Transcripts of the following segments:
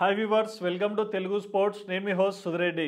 hi viewers welcome to Telugu sports నేను మీ host Sudhireddy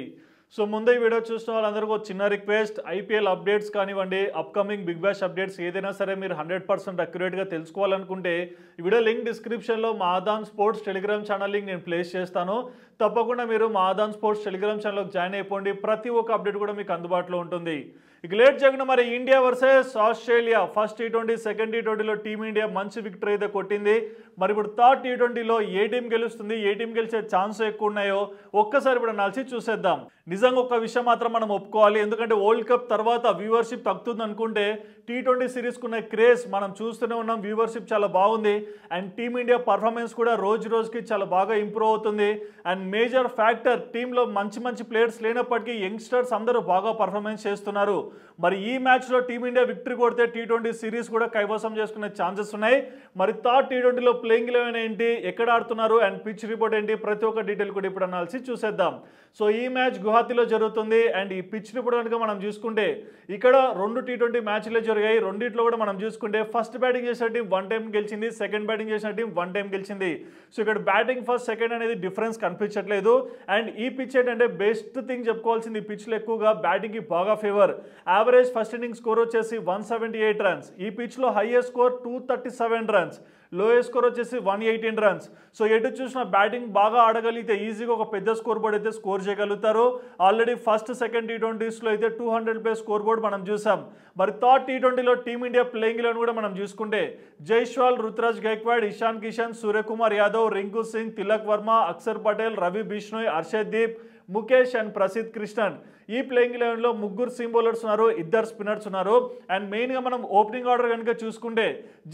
so ముందే వీడియో చూసిన వాళ్ళందరికీ ఒక చిన్న రిక్వెస్ట్ ఐపీఎల్ అప్డేట్స్ కానివ్వండి అప్కమింగ్ బిగ్ బ్యాష్ అప్డేట్స్ ఏదైనా సరే మీరు హండ్రెడ్ పర్సెంట్ అక్యురేట్గా తెలుసుకోవాలనుకుంటే ఈ వీడియో లింక్ డిస్క్రిప్షన్లో మాదాన్ స్పోర్ట్స్ టెలిగ్రామ్ ఛానల్ లింక్ నేను ప్లేస్ చేస్తాను తప్పకుండా మీరు మాదాన్ స్పోర్ట్స్ టెలిగ్రామ్ ఛానల్లో జాయిన్ అయిపోండి ప్రతి ఒక్క అప్డేట్ కూడా మీకు అందుబాటులో ఉంటుంది ఇక లేట్ జరిగిన మరి India versus Australia first T twenty second T ట్వంటీలో టీమిండియా మంచి విక్టరీ అయితే కొట్టింది మరి ఇప్పుడు థర్డ్ టీ ట్వంటీలో ఏ టీం గెలుస్తుంది ఏ టీం గెలిచే ఛాన్స్ ఎక్కువ ఉన్నాయో ఒక్కసారి ఇప్పుడు నలిసి చూసేద్దాం నిజంగా ఒక విషయం మాత్రం మనం ఒప్పుకోవాలి ఎందుకంటే వరల్డ్ కప్ తర్వాత వ్యూవర్షిప్ తగ్గుతుంది అనుకుంటే టీ ట్వంటీ సిరీస్కున్న క్రేజ్ మనం చూస్తూనే ఉన్నాం వ్యూవర్షిప్ చాలా బాగుంది అండ్ టీమిండియా పర్ఫార్మెన్స్ కూడా రోజు రోజుకి చాలా బాగా ఇంప్రూవ్ అవుతుంది అండ్ మేజర్ ఫ్యాక్టర్ టీంలో మంచి మంచి ప్లేయర్స్ లేనప్పటికీ యంగ్స్టర్స్ అందరూ బాగా పర్ఫార్మెన్స్ చేస్తున్నారు మరి ఈ మ్యాచ్లో టీమిండియా విక్టరీ కొడితే టీ ట్వంటీ సిరీస్ కూడా కైవసం చేసుకునే ఛాన్సెస్ ఉన్నాయి మరి థర్డ్ టీ ట్వంటీలో ప్లేయింగ్ లెవెన్ ఏంటి ఎక్కడ ఆడుతున్నారు అండ్ పిచ్ రిపోర్ట్ ఏంటి ప్రతి ఒక్క డీటెయిల్ కూడా ఇప్పుడు అనాల్సి చూసేద్దాం సో ఈ మ్యాచ్ గుహాతీలో జరుగుతుంది అండ్ ఈ పిచ్ రిపోర్ట్ కనుక మనం చూసుకుంటే ఇక్కడ రెండు టీ ట్వంటీ మ్యాచ్లే జరిగాయి జరిగాయి రెండిట్లో కూడా మనం చూసుకుంటే ఫస్ట్ బ్యాటింగ్ చేసిన టీం వన్ టైం గెలిచింది సెకండ్ బ్యాటింగ్ చేసిన టీం వన్ టైం గెలిచింది సో ఇక్కడ బ్యాటింగ్ ఫస్ట్ సెకండ్ అనేది డిఫరెన్స్ కనిపించట్లేదు అండ్ ఈ పిచ్ ఏంటంటే బెస్ట్ థింగ్ చెప్పుకోవాల్సింది ఈ పిచ్లో ఎక్కువగా బ్యాటింగ్కి బాగా favour average first inning score వచ్చేసి వన్ సెవెంటీ ఎయిట్ రన్స్ ఈ పిచ్లో highest score two thirty seven runs lowest score వచ్చేసి వన్ ఎయిటీన్ రన్స్ సో ఎటు చూసిన బ్యాటింగ్ బాగా ఆడగలిగితే ఈజీగా ఒక పెద్ద స్కోర్ బోర్డ్ అయితే స్కోర్ చేయగలుగుతారు ఆల్రెడీ ఫస్ట్ సెకండ్ టీ ట్వంటీస్లో అయితే two hundred plus score board మనం చూసాం మరి థర్డ్ టీ ట్వంటీలో టీమిండియా ప్లేయింగ్ ఎలెవన్ కూడా మనం చూసుకుంటే జైష్వాల్ రుతురాజ్ గైక్వాడ్ ఇషాన్ కిషన్ సూర్యకుమార్ యాదవ్ రింకు సింగ్ తిలక్ వర్మ అక్షర్ పటేల్ రవి బిష్ణోయ్ హర్షద్దీప్ దీప్ ముఖేష్ అండ్ ప్రసిద్ కృష్ణన్ ఈ ప్లేయింగ్ లెవెన్లో ముగ్గురు సీమ్ బౌలర్స్ ఉన్నారు ఇద్దరు స్పిన్నర్స్ ఉన్నారు అండ్ మెయిన్గా మనం ఓపెనింగ్ ఆర్డర్ కనుక చూసుకుంటే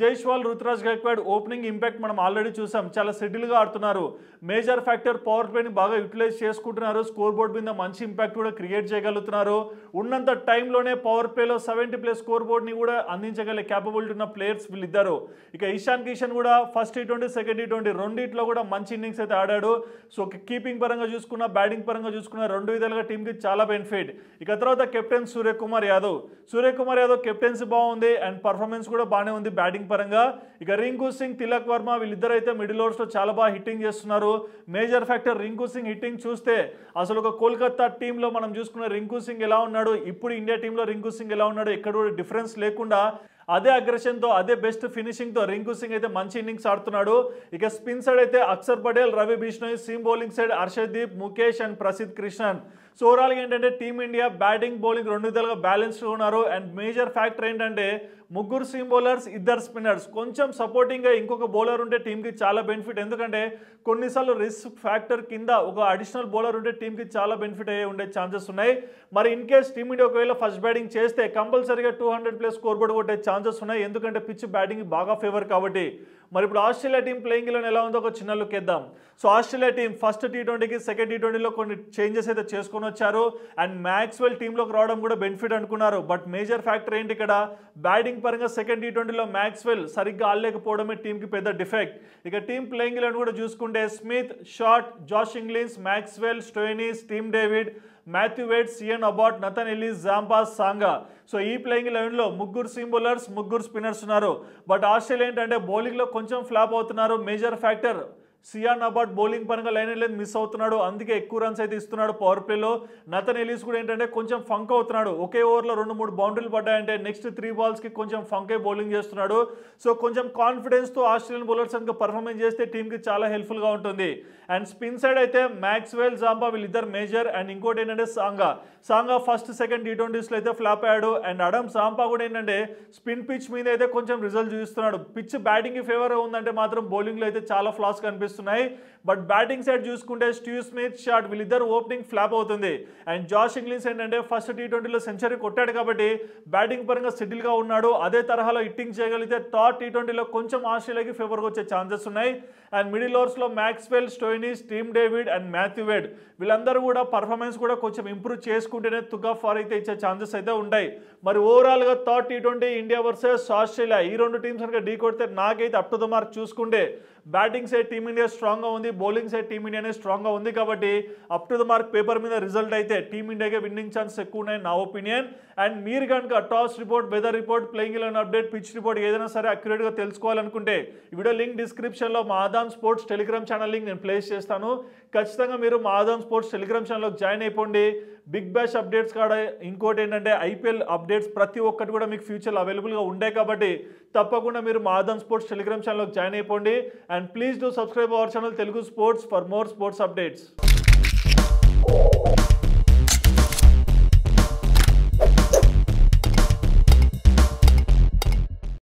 జైష్వాల్ రుతురాజ్ గైక్వాడ్ ఓపెనింగ్ ఇంపాక్ట్ మనం ఆల్రెడీ చూసాం చాలా సెటిల్గా ఆడుతున్నారు మేజర్ ఫ్యాక్టర్ పవర్ ప్లేని బాగా యూటిలైజ్ చేసుకుంటున్నారు స్కోర్ బోర్డ్ మీద మంచి ఇంపాక్ట్ కూడా క్రియేట్ చేయగలుగుతున్నారు ఉన్నంత టైంలోనే పవర్ ప్లేలో సెవెంటీ ప్లేస్ స్కోర్ బోర్డ్ని కూడా అందించగలిగే క్యాపబిలిటీ ఉన్న ప్లేయర్స్ వీళ్ళిద్దరు ఇక ఇషాన్ కిషన్ కూడా first T twenty second T twenty రెండింటిలో కూడా మంచి ఇన్నింగ్స్ అయితే ఆడాడు సో కీపింగ్ పరంగా చూసుకున్న బ్యాటింగ్ పరంగా చూసుకున్న రెండు విధాలుగా టీంకి చాలా బెనిఫిట్ బెనిఫిట్ ఇక తర్వాత కెప్టెన్ సూర్యకుమార్ యాదవ్ సూర్యకుమార్ యాదవ్ కెప్టెన్సీ బాగుంది అండ్ పర్ఫార్మెన్స్ కూడా బాగానే ఉంది బ్యాటింగ్ పరంగా ఇక రింకు సింగ్ తిలక్ వర్మ వీళ్ళిద్దరు అయితే మిడిల్ ఓవర్స్లో చాలా బాగా హిట్టింగ్ చేస్తున్నారు major factor Rinku Singh hitting చూస్తే అసలు ఒక కోల్కత్తా టీంలో మనం చూసుకున్న రింకు సింగ్ ఎలా ఉన్నాడు ఇప్పుడు ఇండియా టీంలో రింకు సింగ్ ఎలా ఉన్నాడు ఎక్కడ కూడా డిఫరెన్స్ లేకుండా అదే అగ్రెషన్తో అదే బెస్ట్ ఫినిషింగ్తో రింకు సింగ్ అయితే మంచి ఇన్నింగ్స్ ఆడుతున్నాడు ఇక స్పిన్ సైడ్ అయితే Axar Patel Ravi Bishnoi seam bowling side Arshdeep Mukesh and Prasidh Krishna so ఓవరాల్గా ఏంటంటే టీమిండియా బ్యాటింగ్ బౌలింగ్ రెండు విధాలుగా బ్యాలెన్స్డ్గా ఉన్నారు అండ్ మేజర్ ఫ్యాక్టర్ ఏంటంటే ముగ్గురు సీమ్ బౌలర్స్ ఇద్దరు స్పిన్నర్స్ కొంచెం సపోర్టింగ్గా ఇంకొక బౌలర్ ఉంటే టీంకి చాలా బెనిఫిట్ ఎందుకంటే కొన్నిసార్లు రిస్క్ ఫ్యాక్టర్ కింద ఒక అడిషనల్ బౌలర్ ఉంటే టీంకి చాలా బెనిఫిట్ అయ్యే ఉండే ఛాన్సెస్ ఉన్నాయి మరి ఇన్ కేస్ టీమిండియా ఒకవేళ ఫస్ట్ బ్యాటింగ్ చేస్తే కంపల్సరీగా two hundred plus score board కొట్టే ఛాన్సెస్ ఉన్నాయి ఎందుకంటే పిచ్ బ్యాటింగ్ బాగా ఫేవర్ కాబట్టి మరి ఇప్పుడు ఆస్ట్రేలియా టీం ప్లేయింగ్ లో ఎలా ఉందో ఒక చిన్న లుక్ ఇద్దాం so Australia team first T ట్వంటీకి సెకండ్ టీ ట్వంటీలో కొన్ని చేంజెస్ అయితే చేసుకొని వచ్చారు అండ్ మ్యాక్స్వెల్ టీంలోకి రావడం కూడా బెనిఫిట్ అనుకున్నారు బట్ మేజర్ ఫ్యాక్టర్ ఏంటి ఇక్కడ బ్యాటింగ్ పరంగా సెకండ్ టీ ట్వంటీలో మ్యాక్స్వెల్ సరిగ్గా ఆడలేకపోవడమే టీంకి పెద్ద డిఫెక్ట్ ఇక టీం ప్లేయింగ్ లో కూడా చూసుకుంటే Smith Short Josh Inglis Maxwell Stoinis Tim David Matthew Wade Sean Abbott Nathan Ellis Zampa Sangha so ఈ ప్లేయింగ్ లెవెన్లో ముగ్గురు సీమ్ బౌలర్స్ ముగ్గురు స్పిన్నర్స్ ఉన్నారు బట్ ఆస్ట్రేలియా ఏంటంటే బౌలింగ్లో కొంచెం ఫ్లాప్ అవుతున్నారు మేజర్ ఫ్యాక్టర్ సియాన్ నబార్డ్ బౌలింగ్ పరంగా లైన్ లేదు మిస్ అవుతున్నాడు అందుకే ఎక్కువ రన్స్ అయితే ఇస్తున్నాడు పవర్ ప్లేలో నతన్ ఎలీస్ కూడా ఏంటంటే కొంచెం ఫంక్ అవుతున్నాడు ఒకే ఓవర్లో రెండు మూడు బౌండరీలు పడ్డాయంటే నెక్స్ట్ త్రీ బాల్స్కి కొంచెం ఫంక్ అయి బౌలింగ్ చేస్తున్నాడు సో కొంచెం కాన్ఫిడెన్స్తో ఆస్ట్రేలియన్ బౌలర్స్ కనుక పర్ఫార్మెన్స్ చేస్తే టీంకి చాలా హెల్ప్ఫుల్గా ఉంటుంది అండ్ స్పిన్ సైడ్ అయితే మ్యాక్స్వెల్ జాంబా వీళ్ళిద్దరు మేజర్ అండ్ ఇంకోటి ఏంటంటే Sangha Sangha first second T ట్వంటీస్లో అయితే ఫ్లాప్ అయ్యాడు అండ్ అడమ్ సాంపా కూడా ఏంటంటే స్పిన్ పిచ్ మీద అయితే కొంచెం రిజల్ట్ చూపిస్తున్నాడు పిచ్ బ్యాటింగ్కి ఫేవర్ ఉందంటే మాత్రం బౌలింగ్లో అయితే చాలా ఫ్లాస్ కనిపిస్తుంది కనిపిస్తున్నాయి బట్ బ్యాటింగ్ సైడ్ చూసుకుంటే స్టీవ్ స్మిత్ షాట్ వీళ్ళిద్దరు ఓపెనింగ్ ఫ్లాప్ అవుతుంది అండ్ జాష్ ఇంగ్లీన్స్ ఏంటంటే ఫస్ట్ టీ ట్వంటీలో సెంచరీ కొట్టాడు కాబట్టి బ్యాటింగ్ పరంగా సెటిల్గా ఉన్నాడు అదే తరహాలో హిట్టింగ్ చేయగలిగితే టాప్ టీ ట్వంటీలో కొంచెం ఆస్ట్రేలియాకి ఫేవర్గా వచ్చే ఛాన్సెస్ ఉన్నాయి అండ్ మిడిల్ ఓవర్స్లో Maxwell Stoinis Tim David and Wade వీళ్ళందరూ కూడా పర్ఫార్మెన్స్ కూడా కొంచెం ఇంప్రూవ్ చేసుకుంటేనే తుగా ఫార్ అయితే ఇచ్చే ఛాన్సెస్ అయితే ఉంటాయి మరి ఓవరాల్గా third T twenty India versus Australia ఈ రెండు టీమ్స్ కనుక ఢీ కొడితే నాకైతే అప్ టు ద మార్క్ చూసుకుంటే బ్యాటింగ్ సైడ్ టీమిండియా స్ట్రాంగ్గా ఉంది బౌలింగ్ సైడ్ టీమిండియానే స్ట్రాంగ్గా ఉంది కాబట్టి up to the mark paper మీద రిజల్ట్ అయితే టీమిండియాకే విన్నింగ్ ఛాన్స్ ఎక్కువ ఉన్నాయి నా ఒపీనియన్ అండ్ మీరు కనుక toss report weather report playing eleven update pitch report ఏదైనా సరే అక్యురేట్గా తెలుసుకోవాలనుకుంటే వీడియో లింక్ డిస్క్రిప్షన్లో మా ఆదాం స్పోర్ట్స్ టెలిగ్రామ్ ఛానల్ లింక్ నేను ప్లేస్ చేస్తాను ఖచ్చితంగా మీరు మాదాన్ స్పోర్ట్స్ టెలిగ్రామ్ ఛానల్లో జాయిన్ అయిపోండి బిగ్ బ్యాష్ అప్డేట్స్ కాడ ఇంకోటి ఏంటంటే ఐపీఎల్ అప్డేట్స్ ప్రతి ఒక్కటి కూడా మీకు ఫ్యూచర్లో అవైలబుల్గా ఉండే కాబట్టి తప్పకుండా మీరు మాదన్ స్పోర్ట్స్ టెలిగ్రామ్ ఛానల్కి జాయిన్ అయిపోండి and please do subscribe our channel Telugu sports for more sports updates